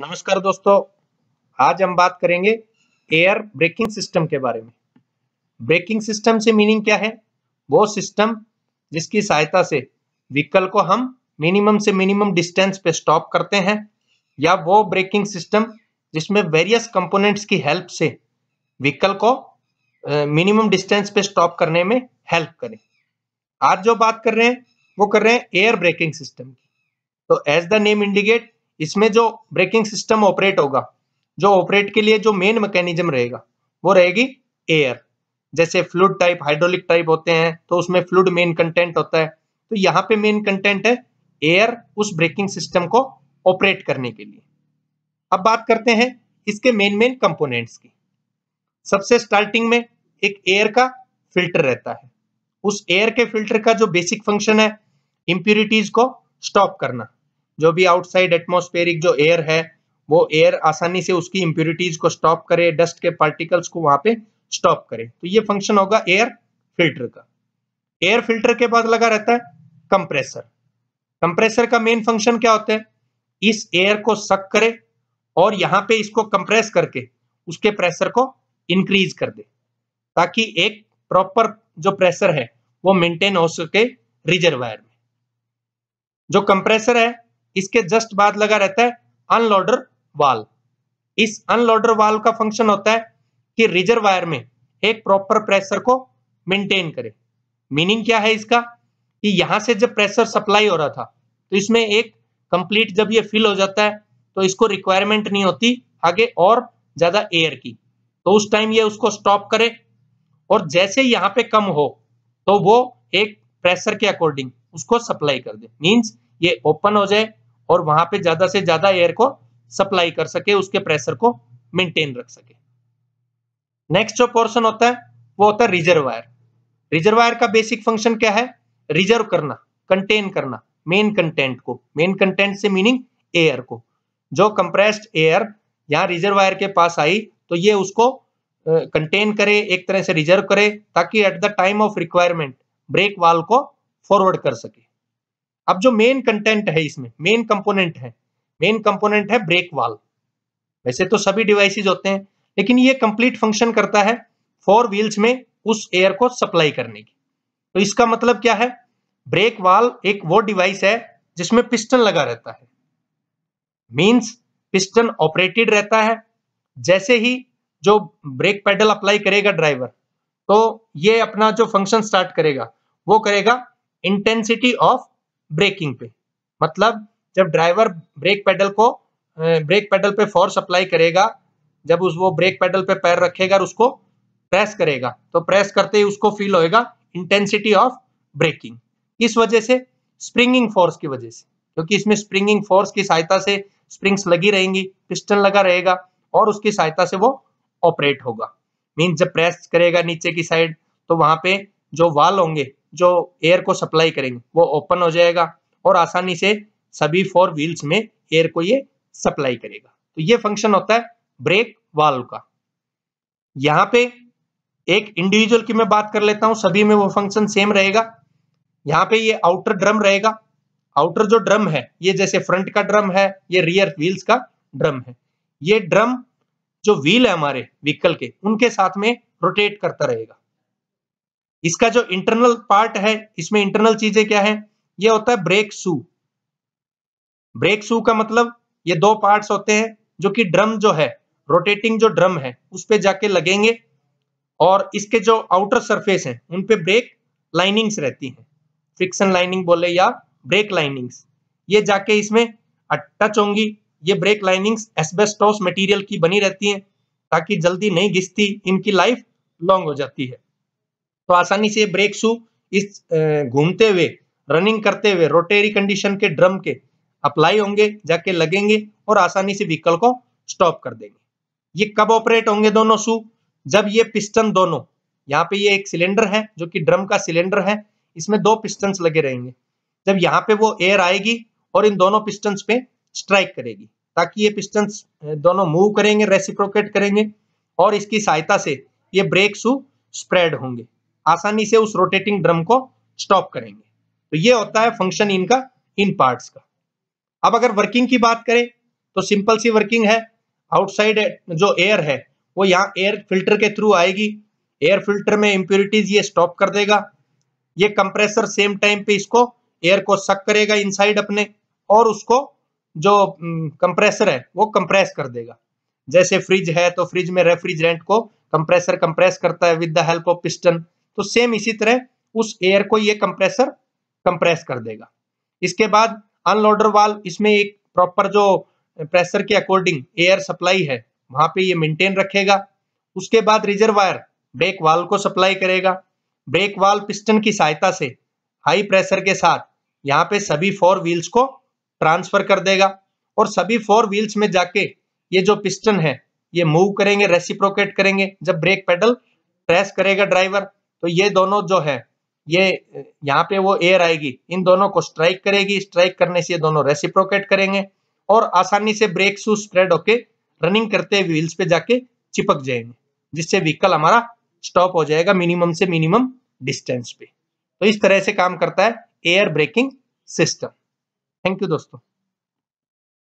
नमस्कार दोस्तों आज हम बात करेंगे एयर ब्रेकिंग सिस्टम के बारे में ब्रेकिंग सिस्टम से मीनिंग क्या है वो सिस्टम जिसकी सहायता से व्हीकल को हम मिनिमम से मिनिमम डिस्टेंस पे स्टॉप करते हैं या वो ब्रेकिंग सिस्टम जिसमें वेरियस कंपोनेंट्स की हेल्प से व्हीकल को मिनिमम डिस्टेंस पे स्टॉप करने में हेल्प करें आज जो बात कर रहे हैं वो कर रहे हैं एयर ब्रेकिंग सिस्टम की तो एज द नेम इंडिकेट इसमें जो ब्रेकिंग सिस्टम ऑपरेट होगा जो ऑपरेट के लिए जो मेन मैकेनिज्म रहेगा वो रहेगी एयर जैसे फ्लूड टाइप हाइड्रोलिक टाइप होते हैं तो उसमें फ्लूड मेन कंटेंट होता है तो यहाँ पे मेन कंटेंट है एयर उस ब्रेकिंग सिस्टम को ऑपरेट करने के लिए अब बात करते हैं इसके मेन मेन कंपोनेंट्स की सबसे स्टार्टिंग में एक एयर का फिल्टर रहता है उस एयर के फिल्टर का जो बेसिक फंक्शन है इम्प्यूरिटीज को स्टॉप करना जो भी आउटसाइड एटमोस्फेरिक जो एयर है वो एयर आसानी से उसकी इम्प्यूरिटीज को स्टॉप करे डस्ट के पार्टिकल्स को वहां पे स्टॉप करे तो ये फंक्शन होगा एयर फिल्टर का एयर फिल्टर के बाद लगा रहता है कंप्रेसर कंप्रेसर का मेन फंक्शन क्या होता है इस एयर को सक करे और यहाँ पे इसको कंप्रेस करके उसके प्रेशर को इंक्रीज कर दे ताकि एक प्रॉपर जो प्रेशर है वो मेंटेन हो सके रिजर्वायर में जो कंप्रेसर है इसके जस्ट बाद लगा रहता है अनलोडर वाल इस अनलोडर वाल का फंक्शन होता है कि रिजर्वायर में एक प्रॉपर प्रेशर को मेंटेन करे मीनिंग क्या है इसका कि यहां से जब प्रेशर सप्लाई हो रहा था तो इसमें एक कंप्लीट जब ये फिल हो जाता है तो इसको रिक्वायरमेंट नहीं होती आगे और ज्यादा एयर की तो उस टाइम ये उसको स्टॉप करे और जैसे यहां पे कम हो तो वो एक प्रेशर के अकॉर्डिंग उसको सप्लाई कर दे मींस ये ओपन हो जाए और वहां पे ज्यादा से ज्यादा एयर को सप्लाई कर सके उसके प्रेशर को मेंटेन रख सके नेक्स्ट जो पोर्शन होता है वो होता है रिजर्वायर रिजर्वायर का बेसिक फंक्शन क्या है रिजर्व करना कंटेन करना मेन कंटेंट को मेन कंटेंट से मीनिंग एयर को जो कंप्रेस्ड एयर यहाँ रिजर्वायर के पास आई तो ये उसको कंटेन uh, करे एक तरह से रिजर्व करे ताकि at the time of requirement brake valve को फॉरवर्ड कर सके अब जो मेन कंटेंट है इसमें मेन कंपोनेंट है मेन कंपोनेंट है ब्रेक वाल वैसे तो सभी डिवाइसेज होते हैं लेकिन ये कंप्लीट फंक्शन करता है फोर व्हील्स में उस एयर को सप्लाई करने की तो इसका मतलब क्या है ब्रेक वाल एक वो डिवाइस है जिसमें पिस्टन लगा रहता है मींस पिस्टन ऑपरेटेड रहता है जैसे ही जो ब्रेक पैडल अप्लाई करेगा ड्राइवर तो ये अपना जो फंक्शन स्टार्ट करेगा वो करेगा इंटेंसिटी ऑफ ब्रेकिंग पे मतलब जब ड्राइवर ब्रेक पेडल को ब्रेक पेडल पे फोर्स अप्लाई करेगा जब उस वो ब्रेक पेडल पे पैर रखेगा और उसको प्रेस करेगा तो प्रेस करते ही उसको फील होएगा इंटेंसिटी ऑफ ब्रेकिंग किस वजह से स्प्रिंगिंग फोर्स की वजह से क्योंकि इसमें स्प्रिंगिंग फोर्स की सहायता से स्प्रिंग्स लगी रहेंगी पिस्टन लगा रहेगा और उसकी सहायता से वो ऑपरेट होगा मीन जब प्रेस करेगा नीचे की साइड तो वहां पे जो वाल होंगे जो एयर को सप्लाई करेंगे वो ओपन हो जाएगा और आसानी से सभी फोर व्हील्स में एयर को ये सप्लाई करेगा तो ये फंक्शन होता है ब्रेक वाल्व का यहाँ पे एक इंडिविजुअल की मैं बात कर लेता हूँ सभी में वो फंक्शन सेम रहेगा यहाँ पे ये आउटर ड्रम रहेगा आउटर जो ड्रम है ये जैसे फ्रंट का ड्रम है ये रियर व्हील्स का ड्रम है ये ड्रम जो व्हील है हमारे व्हीकल के उनके साथ में रोटेट करता रहेगा इसका जो इंटरनल पार्ट है इसमें इंटरनल चीजें क्या है ये होता है ब्रेक शू ब्रेक शू का मतलब ये दो पार्ट्स होते हैं जो कि ड्रम जो है रोटेटिंग जो ड्रम है उस पर जाके लगेंगे और इसके जो आउटर सरफेस है उन पे ब्रेक लाइनिंग्स रहती हैं फ्रिक्शन लाइनिंग बोले या ब्रेक लाइनिंग्स ये जाके इसमें टच होंगी ये ब्रेक लाइनिंग्स एसबेस्टोस मटेरियल की बनी रहती हैं ताकि जल्दी नहीं घिसती इनकी लाइफ लॉन्ग हो जाती है तो आसानी से ब्रेक शू इस घूमते हुए रनिंग करते हुए रोटेरी कंडीशन के ड्रम के अप्लाई होंगे जाके लगेंगे और आसानी से व्हीकल को स्टॉप कर देंगे ये कब ऑपरेट होंगे दोनों शू जब ये पिस्टन दोनों यहाँ पे ये एक सिलेंडर है जो कि ड्रम का सिलेंडर है इसमें दो पिस्टन लगे रहेंगे जब यहाँ पे वो एयर आएगी और इन दोनों पिस्टन पे स्ट्राइक करेगी ताकि ये पिस्टन दोनों मूव करेंगे रेसिप्रोकेट करेंगे और इसकी सहायता से ये ब्रेक शू स्प्रेड होंगे आसानी से उस रोटेटिंग ड्रम को स्टॉप करेंगे तो ये होता है फंक्शन इनका इन पार्ट्स का अब अगर वर्किंग की बात करें तो सिंपल सी वर्किंग है आउटसाइड जो एयर है वो यहाँ एयर फिल्टर के थ्रू आएगी एयर फिल्टर में इम्प्योरिटीज ये स्टॉप कर देगा ये कंप्रेसर सेम टाइम पे इसको एयर को सक करेगा इनसाइड अपने और उसको जो कंप्रेसर है वो कंप्रेस कर देगा जैसे फ्रिज है तो फ्रिज में रेफ्रिजरेंट को कंप्रेसर कंप्रेस करता है with the help of piston तो सेम इसी तरह उस एयर को ये कंप्रेसर कंप्रेस कर देगा इसके बाद अनलोडर वाल इसमें एक प्रॉपर जो प्रेशर के अकॉर्डिंग एयर सप्लाई है वहां पे ये मेंटेन रखेगा उसके बाद रिजर्वायर ब्रेक वाल को सप्लाई करेगा ब्रेक वाल पिस्टन की सहायता से हाई प्रेशर के साथ यहाँ पे सभी फोर व्हील्स को ट्रांसफर कर देगा और सभी फोर व्हील्स में जाके ये जो पिस्टन है ये मूव करेंगे रेसिप्रोकेट करेंगे जब ब्रेक पेडल प्रेस करेगा ड्राइवर तो ये दोनों जो है ये यहाँ पे वो एयर आएगी इन दोनों को स्ट्राइक करेगी स्ट्राइक करने से ये दोनों रेसिप्रोकेट करेंगे और आसानी से ब्रेक शू स्प्रेड होके रनिंग करते हुए व्हील्स पे जाके चिपक जाएंगे जिससे व्हीकल हमारा स्टॉप हो जाएगा मिनिमम से मिनिमम डिस्टेंस पे तो इस तरह से काम करता है air braking system thank you दोस्तों